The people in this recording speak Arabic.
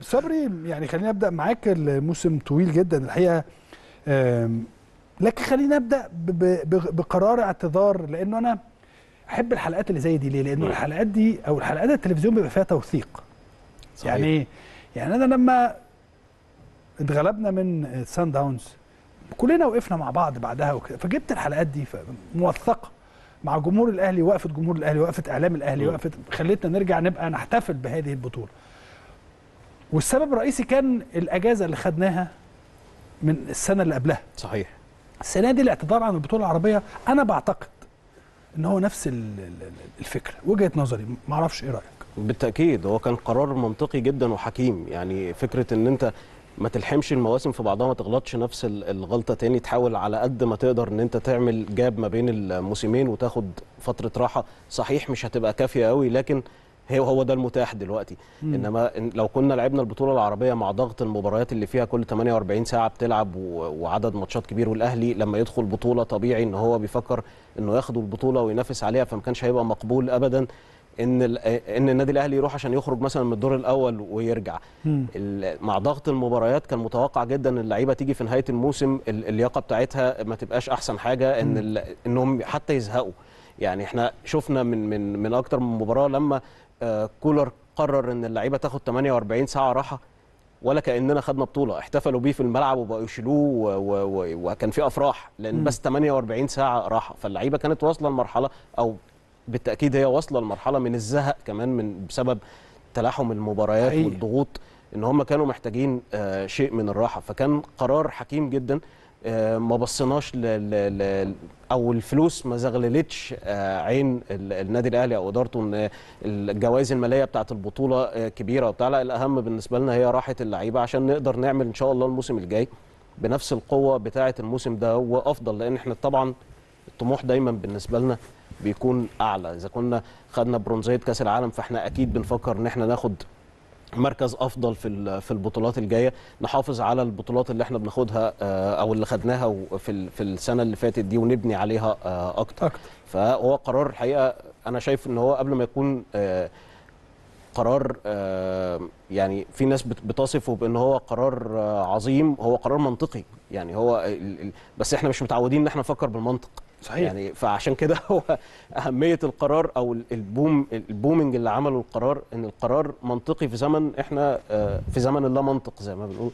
صبري يعني خلينا ابدا معاك الموسم طويل جدا الحقيقه لكن خلينا ابدا بقرار اعتذار لانه انا احب الحلقات اللي زي دي ليه؟ لانه الحلقات دي او الحلقات التلفزيون بيبقى فيها توثيق. صحيح. يعني يعني انا لما اتغلبنا من سان داونز كلنا وقفنا مع بعض بعدها وكده فجبت الحلقات دي موثقه مع جمهور الاهلي وقفه جمهور الاهلي وقفه اعلام الاهلي وقفه خلتنا نرجع نبقى نحتفل بهذه البطوله. والسبب الرئيسي كان الاجازه اللي خدناها من السنه اللي قبلها صحيح السنه دي الاعتذار عن البطوله العربيه انا بعتقد ان هو نفس الفكره وجهه نظري ما اعرفش ايه رايك بالتاكيد هو كان قرار منطقي جدا وحكيم يعني فكره ان انت ما تلحمش المواسم في بعضها ما تغلطش نفس الغلطه تاني تحاول على قد ما تقدر ان انت تعمل جاب ما بين الموسمين وتاخد فتره راحه صحيح مش هتبقى كافيه قوي لكن هو هو ده المتاح دلوقتي مم. انما لو كنا لعبنا البطوله العربيه مع ضغط المباريات اللي فيها كل 48 ساعه بتلعب وعدد ماتشات كبير والاهلي لما يدخل بطوله طبيعي ان هو بيفكر انه ياخد البطوله وينافس عليها فما كانش هيبقى مقبول ابدا ان ان النادي الاهلي يروح عشان يخرج مثلا من الدور الاول ويرجع مع ضغط المباريات كان متوقع جدا ان اللعيبه تيجي في نهايه الموسم اللياقه بتاعتها ما تبقاش احسن حاجه ان انهم حتى يزهقوا يعني احنا شفنا من من من اكتر من مباراه لما آه، كولر قرر ان اللعيبه تاخد 48 ساعه راحه ولا كاننا خدنا بطوله احتفلوا بيه في الملعب وبقوا يشيلوه وكان في افراح لان بس 48 ساعه راحه فاللعيبه كانت واصله لمرحله او بالتاكيد هي واصله لمرحله من الزهق كمان من بسبب تلاحم المباريات والضغوط ان هم كانوا محتاجين آه، شيء من الراحه فكان قرار حكيم جدا آه، ما بصيناش ل... ل... ل... او الفلوس ما زغللتش آه، عين النادي الاهلي او ادارته ان الجوائز الماليه بتاعه البطوله آه، كبيره وبتاع لا الاهم بالنسبه لنا هي راحه اللعيبه عشان نقدر نعمل ان شاء الله الموسم الجاي بنفس القوه بتاعه الموسم ده وافضل لان احنا طبعا الطموح دايما بالنسبه لنا بيكون اعلى اذا كنا خدنا برونزيه كاس العالم فاحنا اكيد بنفكر ان احنا ناخد مركز افضل في في البطولات الجايه نحافظ على البطولات اللي احنا بناخدها آه، او اللي خدناها في في السنه اللي فاتت دي ونبني عليها آه، اكتر, أكتر. فهو قرار الحقيقه انا شايف ان هو قبل ما يكون آه، قرار يعني في ناس بتصفه بان هو قرار عظيم هو قرار منطقي يعني هو بس احنا مش متعودين ان احنا نفكر بالمنطق صحيح يعني فعشان كده هو اهميه القرار او البوم البومنج اللي عمله القرار ان القرار منطقي في زمن احنا آه، في زمن اللا منطق زي ما بنقول